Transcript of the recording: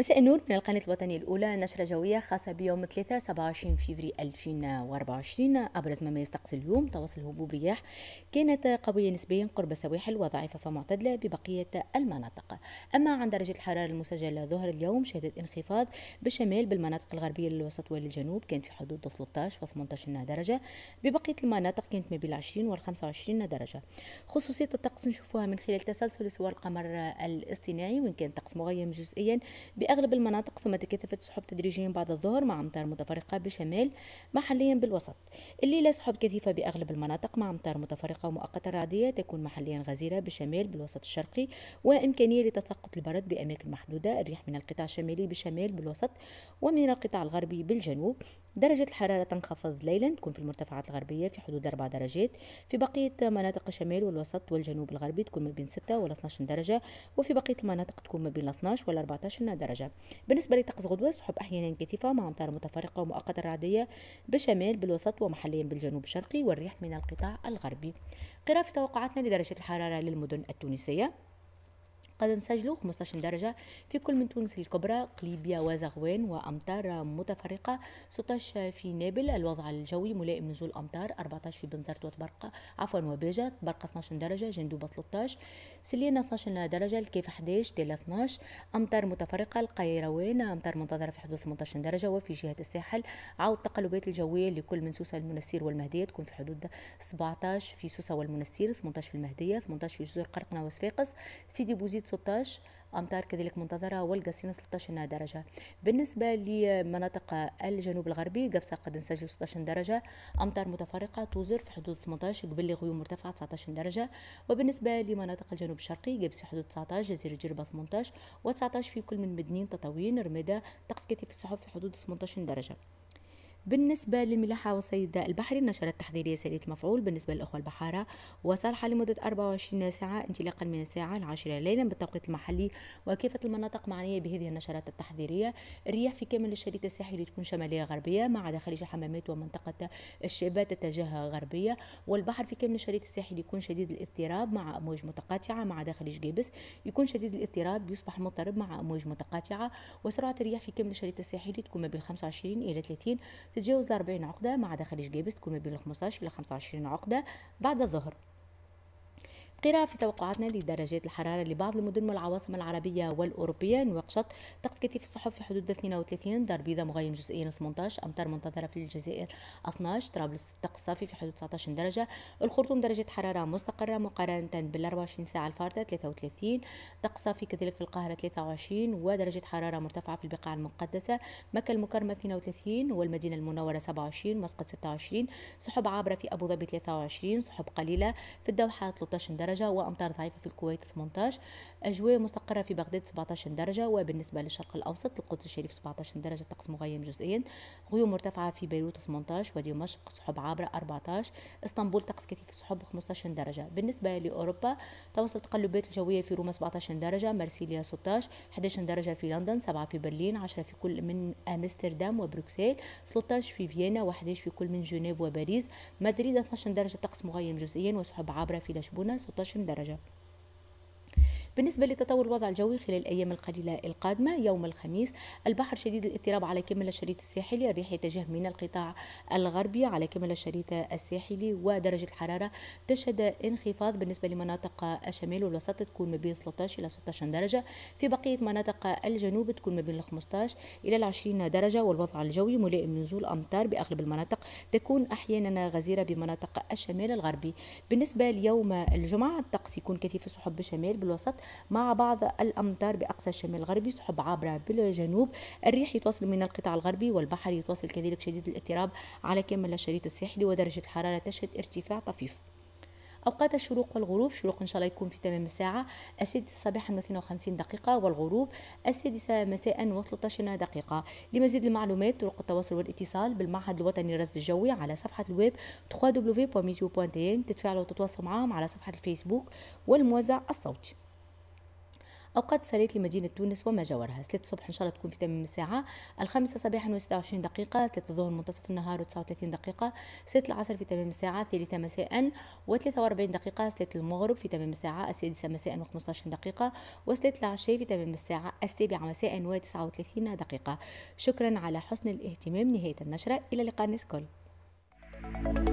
مساء النور من القناة الوطنية الأولى نشرة جوية خاصة بيوم 3 27 فيفري 2024 أبرز ما يستقصي اليوم تواصل هبوب رياح كانت قوية نسبيا قرب السواحل وضعيفة فمعتدلة ببقية المناطق أما عن درجة الحرارة المسجلة ظهر اليوم شهدت انخفاض بالشمال بالمناطق الغربية للوسط والجنوب كانت في حدود 13 و 18 درجة ببقية المناطق كانت ما بين 20 و 25 درجة خصوصية الطقس نشوفوها من خلال تسلسل صور القمر الاصطناعي وإن كان طقس مغيم جزئيا أغلب المناطق ثم تكثفت سحب تدريجيا بعد الظهر مع أمطار متفرقة بشمال محليا بالوسط الليلة سحب كثيفة بأغلب المناطق مع أمطار متفرقة ومؤقتة رعدية تكون محليا غزيرة بشمال بالوسط الشرقي وإمكانية لتساقط البرد بأماكن محدودة الريح من القطاع الشمالي بشمال بالوسط ومن القطاع الغربي بالجنوب درجة الحرارة تنخفض ليلا تكون في المرتفعات الغربية في حدود 4 درجات في بقية مناطق الشمال والوسط والجنوب الغربي تكون ما بين 6 ولا 12 درجة وفي بقية المناطق تكون ما بين 12 ولا 14 درجة بالنسبة لطقس غدوة سحب أحيانا كثيفة مع أمطار متفرقة ومؤقتة رعدية بشمال بالوسط ومحليا بالجنوب الشرقي والريح من القطاع الغربي قراءة توقعاتنا لدرجة الحرارة للمدن التونسية قد نسجلوا 15 درجة في كل من تونس الكبرى قليبيا وزغوان وأمطار متفرقة 16 في نابل الوضع الجوي ملائم نزول أمطار 14 في بنزرت وتبرقة عفوا وباجة تبرقة 12 درجة جندوبة 13 سلينا 12 درجة الكيف 11 تيلا 12 أمطار متفرقة القيروان أمطار منتظرة في حدود 18 درجة وفي جهة الساحل عود تقلبات الجوية لكل من سوسة المنسير والمهدية تكون في حدود 17 في سوسة والمنسير 18 في المهدية 18 في جزر قرقنة وصفاقس سيدي بوزيد 16 أمتار كذلك منتظره والقصيم 13 درجه بالنسبه لمناطق الجنوب الغربي قفصه قد نسجل 16 درجه أمتار متفرقه توزر في حدود 18 قبل غيوم مرتفعه 19 درجه وبالنسبه لمناطق الجنوب الشرقي قبس في حدود 19 جزيره جربه 18 و19 في كل من مدنين تطاوين رميده طقس كثيف السحب في حدود 18 درجه بالنسبة للملاحة وصيد البحري نشرت تحذيرية سرية المفعول بالنسبة للأخوة البحارة وصالحة لمدة 24 ساعة انطلاقا من الساعة العاشرة ليلا بالتوقيت المحلي وكافة المناطق معنية بهذه النشرات التحذيرية الرياح في كامل الشريط الساحلي تكون شمالية غربية ما عدا خليج الحمامات ومنطقة الشيبات تتجه غربية والبحر في كامل الشريط الساحلي يكون شديد الاضطراب مع أمواج متقاطعة ما عدا خليج جيبس يكون شديد الاضطراب يصبح مضطرب مع أمواج متقاطعة وسرعة الرياح في كامل الشريط الساحلي تكون ما بين 25 إلى 30 تتجاوز ال 40 عقده مع دخل جيبس تكون ما بين 15 الى 25 عقده بعد الظهر قراءة في توقعاتنا لدرجات الحرارة لبعض المدن والعواصم العربية والأوروبية نواقشط طقس كثيف السحب في حدود 32 دار بيضاء مغيم جزئيا 18 أمطار منتظرة في الجزائر 12 طرابلس طقس صافي في حدود 19 درجة الخرطوم درجة حرارة مستقرة مقارنة بال 24 ساعة الفارطة 33 طقس صافي كذلك في القاهرة 23 ودرجة حرارة مرتفعة في البقاع المقدسة مكة المكرمة 32 والمدينة المنورة 27 مسقط 26 سحب عابرة في أبو ظبي 23 سحب قليلة في الدوحة 13 درجة درجة وأمطار ضعيفة في الكويت 18 أجواء مستقرة في بغداد 17 درجة وبالنسبة للشرق الأوسط القدس الشريف 17 درجة طقس مغيم جزئيا غيوم مرتفعة في بيروت 18 ودمشق سحب عابرة 14 اسطنبول طقس كثيف سحب 15 درجة بالنسبة لأوروبا توصل التقلبات الجوية في روما 17 درجة مارسيليا 16 11 درجة في لندن 7 في برلين 10 في كل من أمستردام وبروكسل 13 في فيينا و11 في كل من جنيف وباريس مدريد 12 درجة طقس مغيم جزئيا وسحب عابرة في لشبونة 16 درجة بالنسبة لتطور الوضع الجوي خلال الأيام القليلة القادمة يوم الخميس البحر شديد الاضطراب على كامل الشريط الساحلي الريح يتجه من القطاع الغربي على كامل الشريط الساحلي ودرجة الحرارة تشهد انخفاض بالنسبة لمناطق الشمال والوسط تكون ما بين 13 إلى 16 درجة في بقية مناطق الجنوب تكون ما بين 15 إلى 20 درجة والوضع الجوي ملائم نزول أمطار بأغلب المناطق تكون أحيانا غزيرة بمناطق الشمال الغربي بالنسبة ليوم الجمعة الطقس يكون كثيف السحب بالشمال بالوسط مع بعض الأمطار بأقصى الشمال الغربي سحب عابرة بالجنوب الريح يتواصل من القطاع الغربي والبحر يتواصل كذلك شديد الاضطراب على كامل الشريط الساحلي ودرجة الحرارة تشهد ارتفاع طفيف أوقات الشروق والغروب شروق إن شاء الله يكون في تمام الساعة السادسة صباحا و 52 دقيقة والغروب السادسة مساء و 13 دقيقة لمزيد المعلومات طرق التواصل والاتصال بالمعهد الوطني للرصد الجوي على صفحة الويب www.meteo.in تتفاعلوا وتتواصلوا معهم على صفحة الفيسبوك والموزع الصوتي اوقات صلاه لمدينه تونس وما جاورها 3 الصبح ان شاء الله تكون في تمام الساعه الخامسه صباحا و26 دقيقه 3 الظهر منتصف النهار و39 دقيقه 6 العصر في تمام الساعه 3 مساء و43 دقيقه 3 المغرب في تمام الساعه السادسه مساء و15 دقيقه و3 العشاء في تمام الساعه السابعه مساء و39 دقيقه شكرا على حسن الاهتمام نهايه النشره الى اللقاء الناس thank you